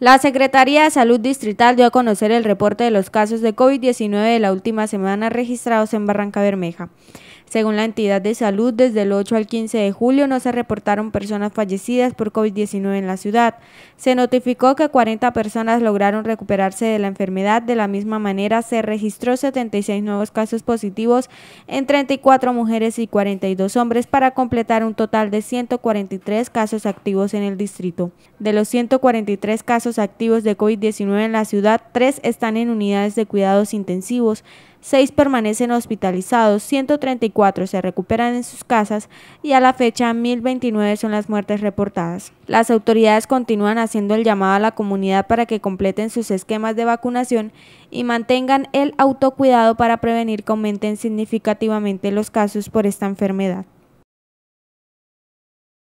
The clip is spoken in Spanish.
La Secretaría de Salud Distrital dio a conocer el reporte de los casos de COVID-19 de la última semana registrados en Barranca Bermeja. Según la entidad de salud, desde el 8 al 15 de julio no se reportaron personas fallecidas por COVID-19 en la ciudad. Se notificó que 40 personas lograron recuperarse de la enfermedad. De la misma manera, se registró 76 nuevos casos positivos en 34 mujeres y 42 hombres para completar un total de 143 casos activos en el distrito. De los 143 casos activos de COVID-19 en la ciudad, tres están en unidades de cuidados intensivos, seis permanecen hospitalizados, 134 se recuperan en sus casas y a la fecha 1029 son las muertes reportadas. Las autoridades continúan haciendo el llamado a la comunidad para que completen sus esquemas de vacunación y mantengan el autocuidado para prevenir que aumenten significativamente los casos por esta enfermedad.